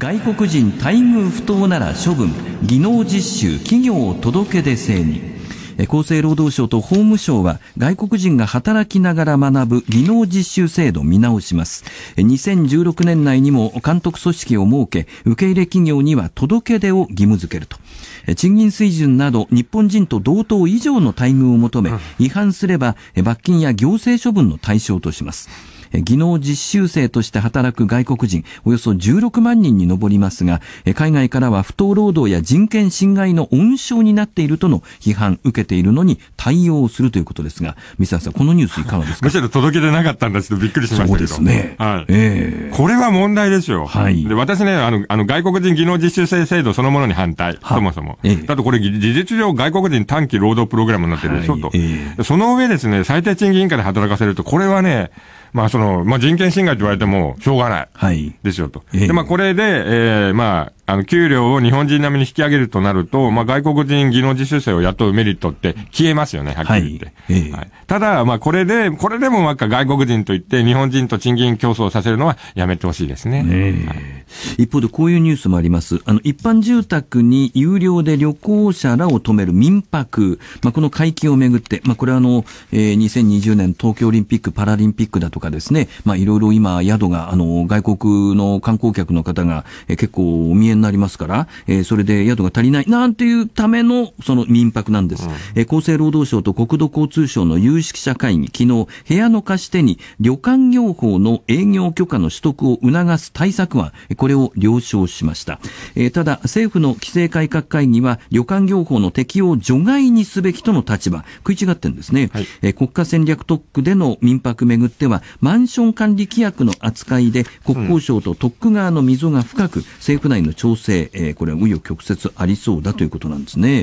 外国人待遇不当なら処分、技能実習、企業届出制に。厚生労働省と法務省は外国人が働きながら学ぶ技能実習制度見直します。2016年内にも監督組織を設け、受け入れ企業には届け出を義務付けると。賃金水準など日本人と同等以上の待遇を求め、違反すれば罰金や行政処分の対象とします。技能実習生として働く外国人およそ16万人に上りますが、海外からは不当労働や人権侵害の温床になっているとの批判受けているのに対応するということですが、三沢さん、このニュースいかがですか むしろ届けてなかったんですけど、びっくりしましたそうですね。はい。えー、これは問題ですよ。はい。で、私ね、あの、あの外国人技能実習生制度そのものに反対、そもそも。ええー、だとこれ、事実上外国人短期労働プログラムになってるでしょ、はい、と。えー、その上ですね、最低賃金以下で働かせると、これはね、まあその、まあ人権侵害と言われても、しょうがない。はい。ですよと。で、まあこれで、えー、まあ、あの、給料を日本人並みに引き上げるとなると、まあ、外国人技能実習生を雇うメリットって消えますよね、はっきり言って。はい。えーはい、ただ、まあ、これで、これでもなんか外国人といって、日本人と賃金競争させるのはやめてほしいですね。えーはい、一方で、こういうニュースもあります。あの、一般住宅に有料で旅行者らを止める民泊、まあ、この会計をめぐって、まあ、これはあの、えー、2020年東京オリンピック・パラリンピックだとかですね、まあ、いろいろ今、宿が、あの、外国の観光客の方が、えー、結構お見えになりますから、えー、それで宿が足りないなんていうためのその民泊なんです、うん、えー、厚生労働省と国土交通省の有識者会議、昨日部屋の貸し手に旅館業法の営業許可の取得を促す対策案、これを了承しました、えー、ただ政府の規制改革会議は旅館業法の適用除外にすべきとの立場食い違ってんですね、はい、えー、国家戦略特区での民泊めぐってはマンション管理規約の扱いで国交省と特区側の溝が深く政府内の調調整、えー、これは紆余曲折ありそうだということなんですね。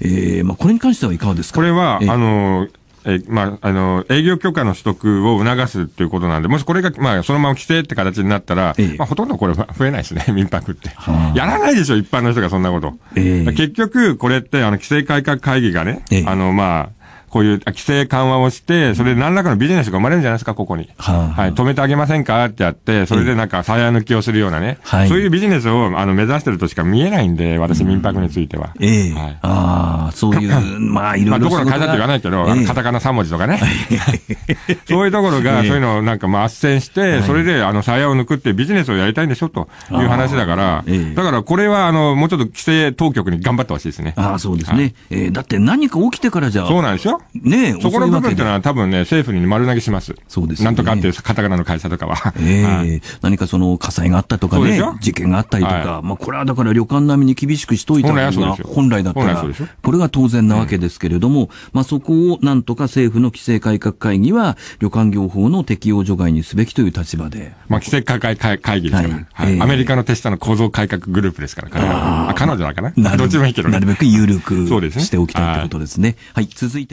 えー、まあ、これに関してはいかがですかこれは、えー、あのえまあ、あの、営業許可の取得を促すということなんで、もしこれが、まあ、そのまま規制って形になったら、ええ、まあ、ほとんどこれは増えないですね、民泊って。やらないでしょ、一般の人がそんなこと。え、結局、これって、あの、規制改革会議がね、あの、まあ、こういう規制緩和をして、それで何らかのビジネスが生まれるんじゃないですか、ここに。はい。止めてあげませんかってやって、それでなんかや抜きをするようなね。はい。そういうビジネスを、あの、目指してるとしか見えないんで、私、民泊については。ええ。はい。ああ、そういう、まあ、いろいろ。まあ、どこの会社って言わないけど、カタカナ3文字とかね。そういうところが、そういうのをなんか、まあ、斡旋して、それで、あの、やを抜くってビジネスをやりたいんでしょ、という話だから、えだからこれは、あの、もうちょっと規制当局に頑張ってほしいですね。ああ、そうですね。ええ、だって何か起きてからじゃそうなんですよ。ねそこの部分っていうのは多分ね、政府に丸投げします。そうです、ね、なんとかっていう、カタカナの会社とかは。ええーはい、何かその火災があったとかね、事件があったりとか、はい、まあこれはだから旅館並みに厳しくしといた方が本来だったら、これが当然なわけですけれども、うん、まあそこをなんとか政府の規制改革会議は、旅館業法の適用除外にすべきという立場で。まあ規制改革会議ですから、はいはい、えー、アメリカの手下の構造改革グループですから、彼は。彼女だかななどっちもいいけど、ね、なるべく緩くしておきたいってことですね。はい、続いては。